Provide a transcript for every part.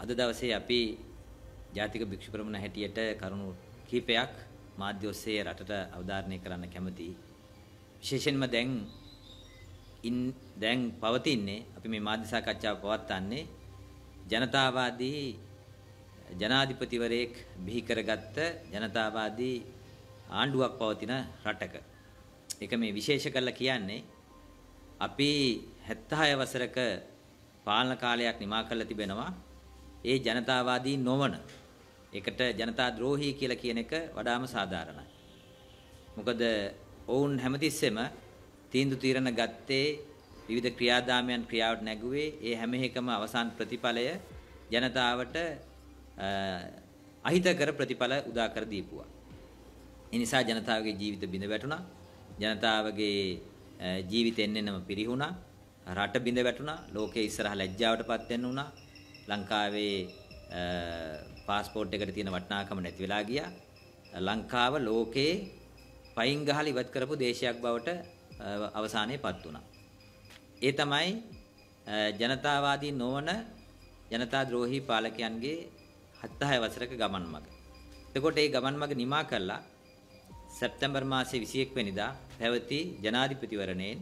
අද දවසේ අපි ජාතික භික්ෂු ප්‍රමුණ හැටියට කරුණු කීපයක් මාධ්‍ය ඔස්සේ රටට අවධාරණය කරන්න කැමතියි. විශේෂයෙන්ම දැන් ඉන් දැන් පවතින්නේ අපි මේ මාධ්‍ය සාකච්ඡාව පවත්වන්නේ ජනතාවාදී ජනාධිපතිවරයෙක් බිහි කරගත්ත ජනතාවාදී ආණ්ඩුවක් පවතින රටක. එක මේ විශේෂ කරලා කියන්නේ අපි 76 වසරක පාලන කාලයක් නිමා කරලා තිබෙනවා ඒ ජනතාවාදී නොවන ඒකට ජනතා ද්‍රෝහී කියලා කියන එක වඩාම සාධාරණයි. මොකද ඔවුන් හැමතිස්සෙම තීන්දුව తీරන ගත්තේ විවිධ ක්‍රියාදාමයන් ක්‍රියාවට නැගුවේ ඒ හැම එකම අවසාන ප්‍රතිඵලය ජනතාවට අහිතකර ප්‍රතිඵල උදා කර දීපුවා. ඒ නිසා ජනතාවගේ ජීවිත බිඳ වැටුණා. ජනතාවගේ ජීවිත එන්නෙනම පිරිහුණා. රට බිඳ වැටුණා. ලෝකයේ ඉස්සරහ ලැජ්ජාවටපත් වෙන්න වුණා. ලංකාවේ පාස්පෝර්ට් එකට තියෙන වටිනාකම නැති වෙලා ගියා. ලංකාව ලෝකේ පයින් ගහලා ඉවත් කරපු දේශයක් බවට අවසානයේපත් වුණා. ඒ තමයි ජනතාවාදී නොවන ජනතා ද්‍රෝහී පාලකයන්ගේ 7 වසරක ගමන් මඟ. එතකොට ඒ ගමන් මඟ නිමා කළා සැප්තැම්බර් මාසේ 21 වෙනිදා පැවති ජනාධිපතිවරණයෙන්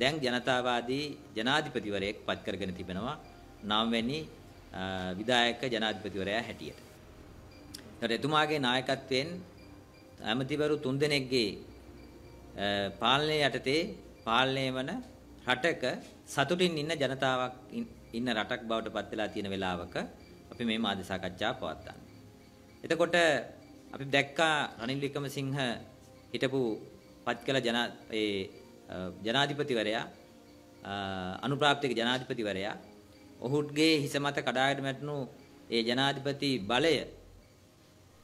දැන් ජනතාවාදී ජනාධිපතිවරයෙක් පත් කරගෙන තිබෙනවා 9 විධායක ජනාධිපතිවරයා හැටියට. එතකොට එතුමාගේ නායකත්වයෙන් ඇමතිවරු තුන්දෙනෙක්ගේ පාලනය යටතේ පාලනය වන රටක සතුටින් ඉන්න ජනතාවක් ඉන්න රටක් බවට පත් වෙලා තියෙන වෙලාවක අපි මේ මාධ්‍ය සාකච්ඡා පවත්වන්නේ. එතකොට අපි දැක්කා රනිල් වික්‍රමසිංහ හිටපු පත්කල ජන ඒ ජනාධිපතිවරයා අනුප්‍රාප්තික ජනාධිපතිවරයා ඔහුගේ හිස මත කඩාගෙන වැටුණු ඒ ජනාධිපති බලය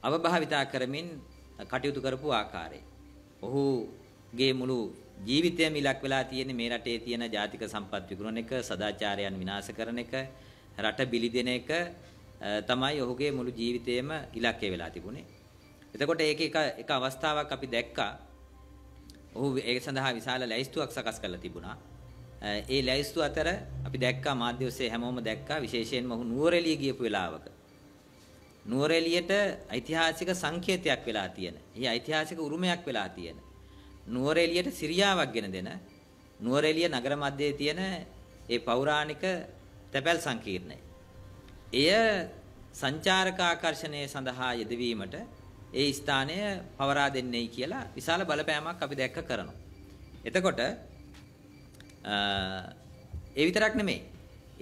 අවභාවිතා කරමින් කටයුතු කරපු ආකාරය. ඔහුගේ මුළු ජීවිතයම ඉලක් වෙලා තියෙන මේ රටේ තියෙන ජාතික සම්පත් විකුණන එක, සදාචාරයන් විනාශ කරන එක, රට බිලි දෙන එක තමයි ඔහුගේ මුළු ජීවිතයම ඉලක්කය වෙලා තිබුණේ. එතකොට ඒක එක එක අවස්ථාවක් අපි දැක්කා. ඔහු ඒ සඳහා විශාල ලැයිස්තුවක් සකස් කරලා තිබුණා. ඒ ලැයිස්තු අතර අපි දැක්කා මාධ්‍ය ඔස්සේ හැමෝම දැක්කා විශේෂයෙන්ම ඔහු නුවරඑළිය ගියපු වෙලාවක නුවරඑළියට ඓතිහාසික සංකේතයක් වෙලා තියෙන. ඒ ඓතිහාසික උරුමයක් වෙලා තියෙන. නුවරඑළියට සිරියාවක් ගෙන දෙන නුවරඑළිය නගර මැදේ තියෙන ඒ පෞරාණික තැපැල් සංකීර්ණය. එය සංචාරක ආකර්ෂණය සඳහා යෙදවීමට ඒ ස්ථානය පවරා දෙන්නේයි කියලා විශාල බලපෑමක් අපි දැක්ක කරනවා. එතකොට ඒ විතරක් නෙමෙයි.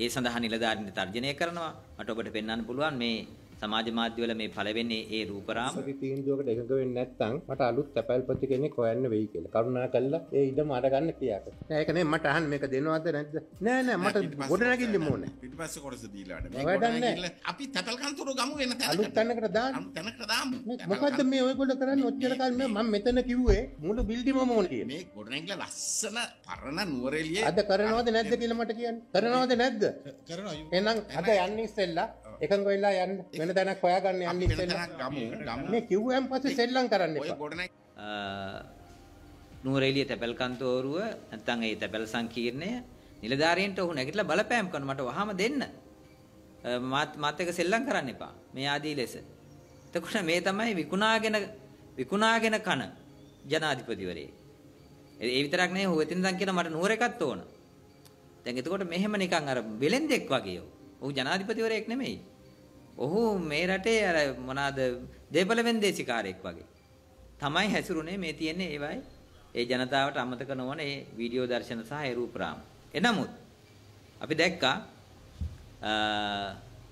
ඒ සඳහා නිලධාරීන් තර්ජනය කරනවා. මට ඔබට පෙන්වන්න පුළුවන් මේ සමාජ මාධ්‍යවල මේ පළවෙනි ඒ රූපරාම තීන්දුවකට එකඟ වෙන්නේ නැත්නම් මට අලුත් තැපැල්පති කෙනෙක් හොයන්න වෙයි කියලා. කරුණා කළා ඒ ඉඩම අරගන්න කියා කරා. නෑ ඒක නේ මට අහන්න මේක දෙනවද නැද්ද? නෑ නෑ මට ගොඩනැගිල්ල ඕනේ. පිටිපස්සේ කොටස දීලා අපි තැපල් කන්තරු ගමු වෙන තැනකට. අලුත් තැනකට දාන්න. අලුත් තැනකට දාමු. මොකද්ද මේ ඔයගොල්ලෝ කරන්නේ ඔච්චර කාලෙ මම මෙතන කිව්වේ මුළු බිල්ඩිම මොන කියන මේ ගොඩනැගිල්ල ලස්සන පරණ නුවරඑළියේ අද කරනවද නැද්ද කියලා මට කියන්න කරනවද නැද්ද කරනවා එහෙනම් අද යන්නේ ඉස්සෙල්ලා එකඟ වෙලා යන්න වෙන තැනක් හොයාගන්න යන්න ඉස්සෙල්ලා ගමු මේ කිව්වම් පස්සේ සෙල්ලම් කරන්න එපා නුවරඑළිය තැපැල් කන්තෝරුව නැත්නම් ඒ තැපැල් සංකීර්ණය නිලධාරියන්ට ඔහු නැගිටලා බලපෑම් කරන මට වහාම දෙන්න මාත් මාත් එක සෙල්ලම් කරන්න එපා මේ ආදී ලෙස එතකොට මේ තමයි විකුණාගෙන විකුණාගෙන කන ජනාධිපතිවරේ ඒ විතරක් නෙවෙයි ඔහු එතනින් දැන් කියන මට නුවර එකක් ඕන දැන් එතකොට මෙහෙම නිකන් අර වෙලෙන්දෙක් වගේ යෝ ඔහු ජනාධිපතිවරයෙක් නෙමෙයි. ඔහු මේ රටේ අර මොනවාද දේපල වෙන්දේසිකාරයෙක් වගේ. තමයි හැසිරුනේ මේ තියෙන්නේ ඒවයි. ඒ ජනතාවට අමතක නොවන ඒ වීඩියෝ දර්ශන සහ ඒ රූපරාම. එනමුත් අපි දැක්කා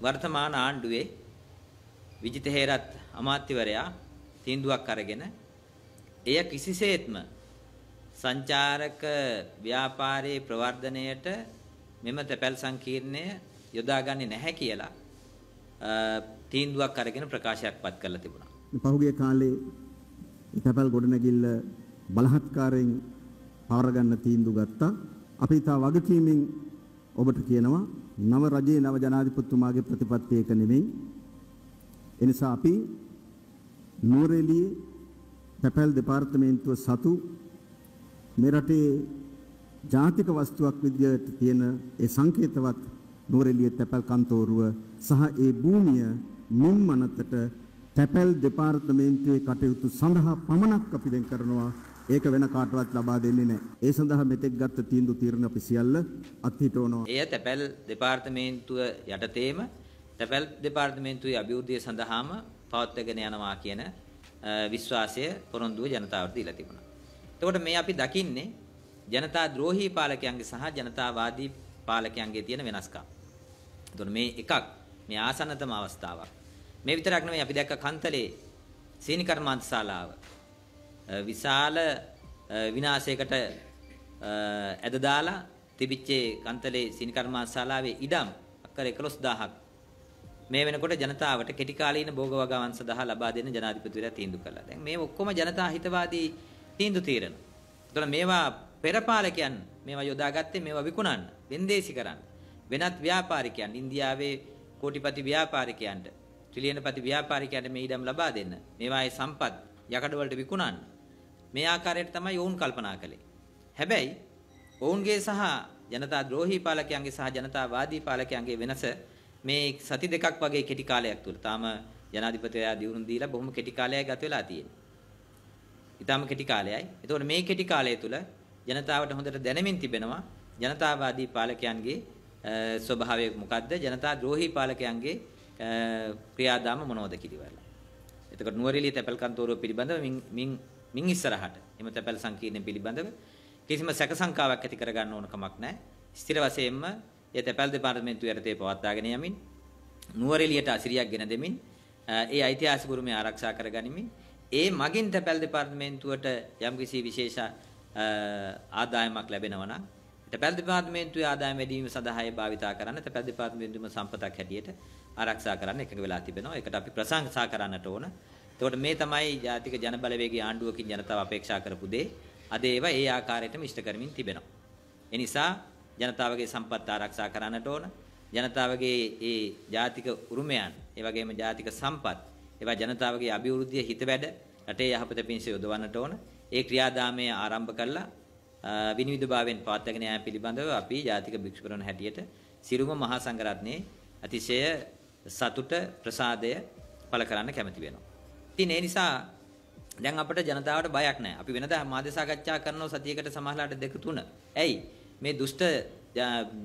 වර්තමාන ආණ්ඩුවේ විජිත හේරත් අමාත්‍යවරයා තීන්දුවක් අරගෙන එය කිසිසේත්ම සංචාරක ව්‍යාපාරයේ ප්‍රවර්ධනයට මෙම තැපැල් සංකීර්ණය යොදාගන්නේ නැහැ කියලා තීන්දුවක් අරගෙන ප්‍රකාශයක්පත් කරලා තිබුණා. පහුගිය කාලේ තැපල් ගොඩනැගිල්ල බලහත්කාරයෙන් පවරගන්න තීන්දුව ගත්තා. අපි තා වගකීමෙන් ඔබට කියනවා නව රජයේ නව ජනාධිපතිතුමාගේ ප්‍රතිපත්තිය එක නෙමෙයි. එනිසා අපි නුවරඑළියේ තැපැල් දෙපාර්තමේන්තුව සතු මේ රටේ ජාතික වස්තුවක් විදියට තියෙන ඒ සංකේතවත් නුවරඑළිය තැපැල් කන්තෝරුව සහ ඒ භූමිය මින් මනතට තැපැල් දෙපාර්තමේන්තුවේ කටයුතු සඳහා පමණක් අපි දැන් කරනවා ඒක වෙන කාටවත් ලබා දෙන්නේ නැහැ. ඒ සඳහා මෙතෙක් ගත්ත තීන්දුව තීරණ අපි සියල්ල අත්හිටවනවා. එය තැපැල් දෙපාර්තමේන්තුව යටතේම තැපැල් දෙපාර්තමේන්තුවේ අභිවෘද්ධිය සඳහාම පවත්වාගෙන යනවා කියන විශ්වාසය පොරොන්දුව ජනතාවට දීලා තිබුණා. එතකොට මේ අපි දකින්නේ ජනතා ද්‍රෝහී පාලකයන්ගේ සහ ජනතාවාදී පාලකයන්ගේ තියෙන වෙනස්කම්. එතකොට මේ එකක් මේ ආසන්නතම අවස්ථාවක්. මේ විතරක් නෙමෙයි අපි දැක්ක කන්තලේ සීනි කර්මාන්ත ශාලාව විශාල විනාශයකට ඇද දාලා තිබිච්චේ කන්තලේ සීනි කර්මාන්ත ශාලාවේ ඉඩම් අක්කර 11000ක් මේ වෙනකොට ජනතාවට කෙටි කාලීන භෝග වගාවන් සඳහා ලබා දෙන ජනාධිපතිවරයා තීන්දුව කළා. දැන් මේ ඔක්කොම ජනතා හිතවාදී තීන්දුව తీරන. ඒතකොට මේවා පෙරපාලකයන් මේවා යොදාගත්තේ මේවා විකුණන්න, වෙන්දේසි කරන්න. වෙනත් ව්‍යාපාරිකයන් ඉන්දියාවේ කෝටිපති ව්‍යාපාරිකයන්ට ට්‍රිලියනපති ව්‍යාපාරිකයන්ට මේ ඊඩම් ලබා දෙන්න. මේවායේ සම්පත් යකඩ වලට විකුණන්න. මේ ආකාරයට තමයි ඔවුන් කල්පනා කළේ. හැබැයි ඔවුන්ගේ සහ ජනතා ද්‍රෝහී පාලකයන්ගේ සහ ජනතාවාදී පාලකයන්ගේ වෙනස මේ සති දෙකක් වගේ කෙටි කාලයක් තුල තාම ජනාධිපතිවරයා දියුණු දීලා බොහොම කෙටි කාලයයි ගත වෙලා තියෙන්නේ. ඊටාම කෙටි කාලයයි. එතකොට මේ කෙටි කාලය තුල ජනතාවට හොඳට දැනෙමින් තිබෙනවා ජනතාවාදී පාලකයන්ගේ ස්වභාවය මොකද්ද ජනතා ද්‍රෝහී පාලකයන්ගේ ක්‍රියාදාම මොනවද කිරිවල. එතකොට නුවරඑළිය තැපැල් කන්තෝරුව පිළිබඳව මින් මින් ඉස්සරහට එම තැපැල් සංකීර්ණ පිළිබඳව කිසිම සැක සංකාවක් ඇති කරගන්න ඕන කමක් නැහැ. ස්ථිර වශයෙන්ම ඒ තැපැල් දෙපාර්තමේන්තුව යටතේ පවත්වාගෙන යමින් නුවරඑළියට අසිරියක් ගෙන දෙමින් ඒ ඓතිහාසික උරුමය ආරක්ෂා කරගනිමින් ඒ මගින් තැපැල් දෙපාර්තමේන්තුවට යම්කිසි විශේෂ ආදායමක් ලැබෙනවා නම් තැපැල් දෙපාර්තමේන්තුවේ ආදායම් වැඩි වීම සඳහායි භාවිතා කරන්න තැපැල් දෙපාර්තමේන්තුවම සම්පතක් හැටියට ආරක්ෂා කරන්න එකඟ වෙලා තිබෙනවා. ඒකට අපි ප්‍රශංසා කරන්නට ඕන. එතකොට මේ තමයි ජාතික ජනබලවේගී ආණ්ඩුවකින් ජනතාව අපේක්ෂා කරපු දේ. අද ඒවා ඒ ආකාරයටම ඉෂ්ට කරමින් තිබෙනවා. ඒ නිසා ජනතාවගේ සම්පත් ආරක්ෂා කරන්නට ඕන. ජනතාවගේ ඒ ජාතික උරුමයන්, ඒ වගේම ජාතික සම්පත්, ඒවා ජනතාවගේ අභිවෘද්ධිය හිත වැඩ රටේ යහපත පිණිස යොදවන්නට ඕන. ඒ ක්‍රියාදාමය ආරම්භ කළා විනිවිදභාවයෙන් පවත්වාගෙන යාම පිළිබඳව අපි ජාතික භික්ෂුවරණ හැටියට සිරුම මහා සංඝරත්නයේ අතිශය සතුට ප්‍රසාදය පළ කරන්න කැමති වෙනවා. ඉතින් ඒ නිසා දැන් අපට ජනතාවට බයක් නැහැ. අපි වෙනදා මාධ්‍ය සාකච්ඡා කරනෝ සතියකට සමහරලාට දෙක තුන. ඇයි? මේ දුෂ්ට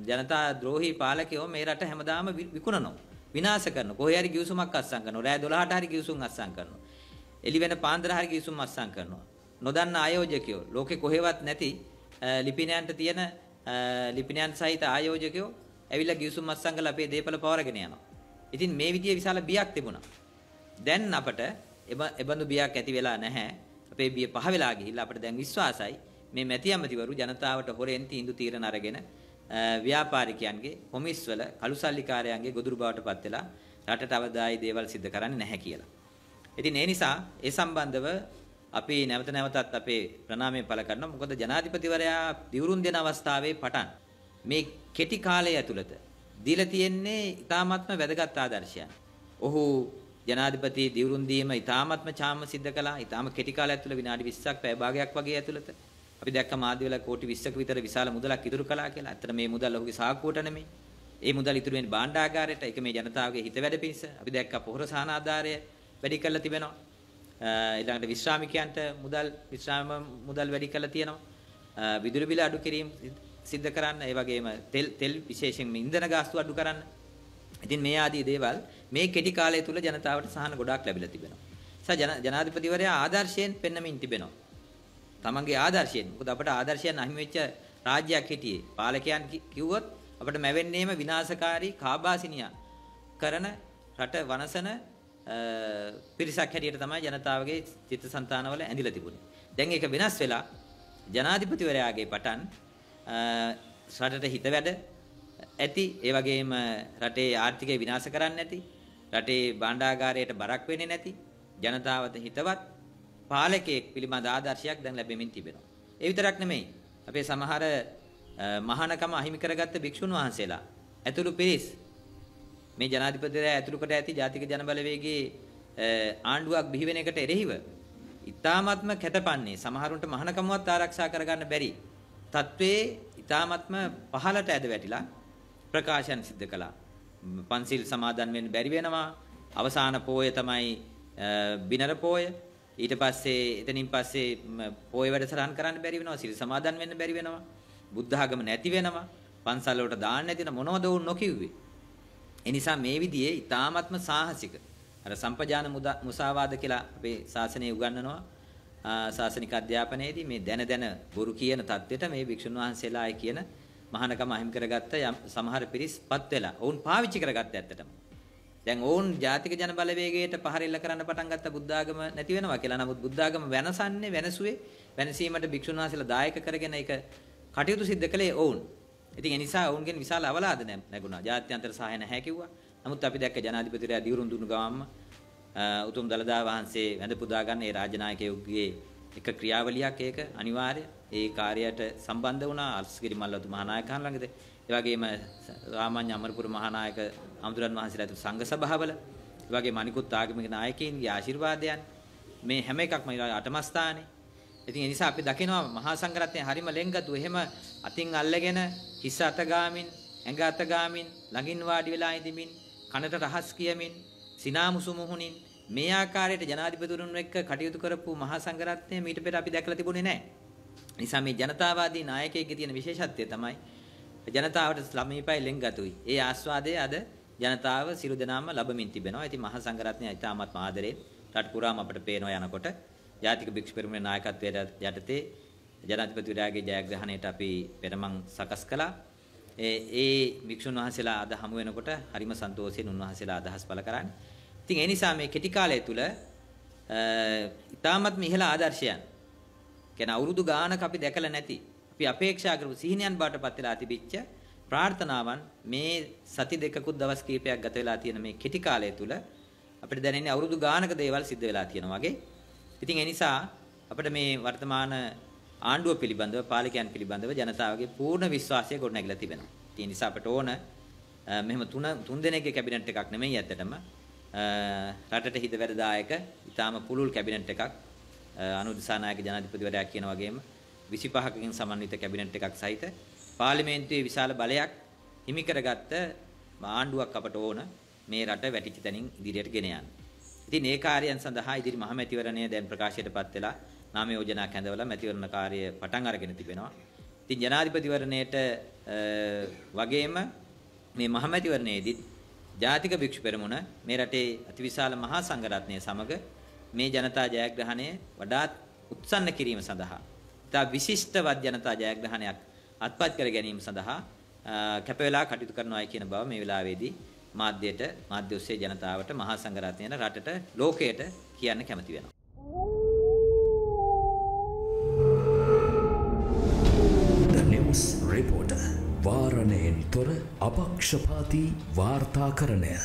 ජනතා ද්‍රෝහි පාලකයෝ මේ රට හැමදාම විකුණනවා. විනාශ කරනවා. කොහේ හරි ගිවිසුමක් අත්සන් කරනවා. රෑ 12ට හරි ගිවිසුම් අත්සන් කරනවා. එළි වෙන පාන්දර හරි ගිවිසුම් අත්සන් කරනවා. නොදන්න ආයෝජකයෝ ලෝකේ කොහෙවත් නැති ලිපිනයන්ට තියෙන ලිපිනයන් සහිත ආයෝජකයෝ ඇවිල්ලා ගිවිසුම් මත්සන් කරලා අපේ දේපල පවරගෙන යනවා. ඉතින් මේ විදිහේ විශාල බියක් තිබුණා. දැන් අපට එබඳු බියක් ඇති වෙලා නැහැ. අපේ බිය පහ වෙලා ගිහිල්ලා අපිට දැන් විශ්වාසයි මේ මැති ඇමතිවරු ජනතාවට හොරෙන් තීන්දුව తీරන අරගෙන ව්‍යාපාරිකයන්ගේ කොමිස්වල කළුසල්ලිකාරයන්ගේ ගොදුරු බවට පත් වෙලා රටට අවදායි දේවල් සිද්ධ කරන්නේ නැහැ කියලා. ඉතින් ඒ නිසා ඒ සම්බන්ධව අපි නැවත නැවතත් අපේ ප්‍රණාමය පළ කරනවා. මොකද ජනාධිපතිවරයා දිවුරුම් දෙන අවස්ථාවේ පටන් මේ කෙටි කාලය ඇතුළත දීලා තියෙන්නේ ඉතාමත්ම වැදගත් ආදර්ශයන්. ඔහු ජනාධිපති දිවුරුම් දීම ඉතාමත්ම චාම සිද්ධ කළා. ඉතාම කෙටි කාලය ඇතුළත විනාඩි 20ක් පැය භාගයක් වගේ ඇතුළත. අපි දැක්ක මාධ්‍ය වල කෝටි 20ක විතර විශාල මුදලක් ඉතුරු කළා කියලා. ඇත්තට මේ මුදල් ඔහුගේ සාක්කුවට නෙමෙයි. ඒ මුදල් ඉතුරු වෙන්නේ භාණ්ඩාගාරයට. ඒක මේ ජනතාවගේ හිත වැඩ පිණිස. අපි දැක්ක පොහොර සානාධාරය වැඩි කරලා තිබෙනවා. ඊළඟට විශ්‍රාමිකයන්ට මුදල් විශ්‍රාම මුදල් වැඩි කරලා තියෙනවා. විදුලි බිල අඩු කිරීම සිද්ධ කරන්න, ඒ වගේම තෙල් තෙල් විශේෂයෙන්ම ඉන්ධන ගාස්තු අඩු කරන්න. ඉතින් මේ ආදී දේවල් මේ කෙටි කාලය තුල ජනතාවට සහන ගොඩාක් ලැබිලා තිබෙනවා. සහ ජනාධිපතිවරයා ආදර්ශයෙන් පෙන්වමින් තිබෙනවා. තමන්ගේ ආදර්ශයෙන්. මොකද අපට ආදර්ශයන් අහිමි වෙච්ච රාජ්‍යයක් හිටියේ. පාලකයන් කිව්වොත් අපිට මැවෙන්නේම විනාශකාරී කාබාසිනියා කරන රට වනසන පිරිසක් හැටියට තමයි ජනතාවගේ චිත්තසංතානවල ඇඳිලා තිබුණේ. දැන් ඒක වෙනස් වෙලා ජනාධිපතිවරයාගේ පටන් රටට හිත වැඩ ඇති ඒ වගේම රටේ ආර්ථිකය විනාශ කරන්න නැති රටේ බණ්ඩාගාරයට බරක් වෙන්නේ නැති ජනතාවට හිතවත් පාලකයෙක් පිළිබඳ ආදර්ශයක් දැන් ලැබෙමින් තිබෙනවා. ඒ විතරක් නෙමෙයි. අපේ සමහර මහානකම අහිමි කරගත්ත භික්ෂුන් වහන්සේලා ඇතුළු පිරිස් මේ ජනාධිපතිවරයා ඇතුළු කොට ඇති ජාතික ජනබලවේගයේ ආණ්ඩුවක් බිහිවෙන එකට එරෙහිව ඊ타ත්ම කැටපන්නේ සමහරුන්ට මහනකමවත් ආරක්ෂා කරගන්න බැරි තත්වයේ ඊ타ත්ම පහලට ඇද වැටිලා ප්‍රකාශන සිද්ධ කළා. පන්සිල් සමාදන් වෙන්න බැරි වෙනවා. අවසාන පෝය තමයි බිනර පෝය. ඊට පස්සේ එතනින් පස්සේ පෝය වැඩසටහන් කරන්න බැරි වෙනවා. සිල් සමාදන් වෙන්න බැරි වෙනවා. බුද්ධ ආගම නැති වෙනවා. පන්සල් වලට දාන්න නැතින මොනවද වුන් නොකිව්වේ? එනිසා මේ විදිහේ ඊ타ත්ම සාහසික අර සම්පජාන මුසාවාද කියලා අපේ ශාසනය උගන්වනවා ශාසනික අධ්‍යාපනයේදී මේ දැන දැන බොරු කියන தත්වෙට මේ භික්ෂුන් වහන්සේලායි කියන මහානකම අහිමි කරගත්ත සමහර පිරිස්පත් වෙලා ඔවුන් පාවිච්චි කරගත්ත ඇත්තටම දැන් ඔවුන් ජාතික ජන බලවේගයට පහරෙල්ල කරන්න පටන් ගත්ත බුද්ධාගම නැති වෙනවා කියලා නමුත් බුද්ධාගම වෙනසන්නේ වෙනසුවේ වෙනසීමට භික්ෂුන් වහන්සේලා දායක කරගෙන ඒක කටයුතු සිද්ධ කළේ ඔවුන් ඉතින් ඒ නිසා ඔවුන්ගෙන් විශාල අවලාද නැගුණා. ජාත්‍යන්තර සහාය නැහැ කිව්වා. නමුත් අපි දැක්ක ජනාධිපතිරයා දියුරුම් දුණු ගමම්ම උතුම් දලදා වහන්සේ වැඳ පුදා ගන්න ඒ රාජනායකයෙකුගේ එක ක්‍රියාවලියක් ඒක අනිවාර්ය. ඒ කාර්යයට සම්බන්ධ වුණා අල්ස්ගිරි මල්ලතු මහානායකයන් ළඟද. ඒ වගේම රාමඤ්ඤ අමරපුර මහානායක අමුතුරන් වහන්සේලා ඇතුළු සංඝ සභාවල ඒ වගේම අනිකුත් ආගමික නායකයින්ගේ ආශිර්වාදයන් මේ හැම එකක්ම අටම ස්ථානේ ඉතින් ඒ නිසා අපි දකිනවා මහා සංඝරත්නය හරිම ලෙන්ගතු. එහෙම අතින් අල්ලගෙන හිස අත ගාමින්, ඇඟ අත ගාමින්, ළඟින් වාඩි වෙලා ඉඳිමින්, කනට රහස් කියමින්, සිනාමුසු මුහුණින් මේ ආකාරයට ජනාධිපතිවරුන් එක්ක කටයුතු කරපු මහා සංඝරත්නය මීට පෙර අපි දැකලා තිබුණේ නැහැ. නිසා මේ ජනතාවාදී නායකයෙක්ගේ තියෙන විශේෂත්වය තමයි ජනතාවට ළමීපයි ලෙන්ගතුයි. ඒ ආස්වාදය අද ජනතාව සිරු දෙනාම ලබමින් තිබෙනවා. ඉතින් මහා සංඝරත්නය ඉතාමත් ආදරේ රට පුරාම අපට පේනවා යනකොට ජාතික භික්ෂු පෙරමුණේ නායකත්වය යටතේ ජනාධිපතිවරයාගේ ජයග්‍රහණයට අපි පෙරමන් සකස් කළා. ඒ භික්ෂුන් වහන්සේලා අද හමු වෙනකොට හරිම සන්තෝෂයෙන් උන්වහන්සේලා අදහස් පළ කරන්නේ. ඉතින් ඒ නිසා මේ කෙටි කාලය තුල ඉතාමත්ම ඉහළ ආදර්ශයන් කියන අවුරුදු ගානක් අපි දැකලා නැති අපි අපේක්ෂා කරපු සිහිනයන් බාටපත් වෙලා තිබිච්ච ප්‍රාර්ථනාවන් මේ සති දෙකකුත් දවස් කීපයක් ගත වෙලා තියෙන මේ කෙටි කාලය තුල අපිට දැනෙන්නේ අවුරුදු ගානක දේවල් සිද්ධ වෙලා තියෙනවා වගේ ඉතින් ඒ නිසා අපිට මේ වර්තමාන ආණ්ඩුව පිළිබඳව පාලකයන් පිළිබඳව ජනතාවගේ පූර්ණ විශ්වාසය ගොඩනැගිලා තිබෙනවා. ඒ නිසා අපට ඕන මෙහෙම තුන තුන් දෙනෙක්ගේ කැබිනට් එකක් නෙමෙයි ඇත්තටම රටට හිතවැරදායක ඉතාම පුළුල් කැබිනට් එකක් අනුර දිසානායක ජනාධිපතිවරයා කියන වගේම 25කින් සමන්විත කැබිනට් එකක් සහිත පාර්ලිමේන්තුවේ විශාල බලයක් හිමි කරගත්ත ආණ්ඩුවක් අපට ඕන මේ රට වැටිච්ච තැනින් ඉදිරියට ගෙන යන්න. ඉතින් ඒ කාර්යයන් සඳහා ඉදිරි මහමැතිවරණය දැන් ප්‍රකාශයටපත් වෙලා නාම යෝජනා කැඳවලා මැතිවරණ කාර්යය පටන් අරගෙන තිබෙනවා. ඉතින් ජනාධිපතිවරණයට වගේම මේ මහමැතිවරණයේදීත් ජාතික භික්ෂු පෙරමුණ මේ රටේ අතිවිශාල මහා සංඝරත්නය සමග මේ ජනතා ජයග්‍රහණය වඩාත් උත්සන්න කිරීම සඳහා ඉතා විශිෂ්ටවත් ජනතා ජයග්‍රහණයක් අත්පත් කර ගැනීම සඳහා කැපවෙලා කටයුතු කරනවායි කියන බව මේ වෙලාවේදී මාධ්‍යයට මාධ්‍ය ඔස්සේ ජනතාවට මහා සංඝරත්නයට රටට ලෝකයට කියන්න කැමති වෙනවා. The News Reporter වාරණයෙන් තොර අපක්ෂපාතී වාර්තාකරණය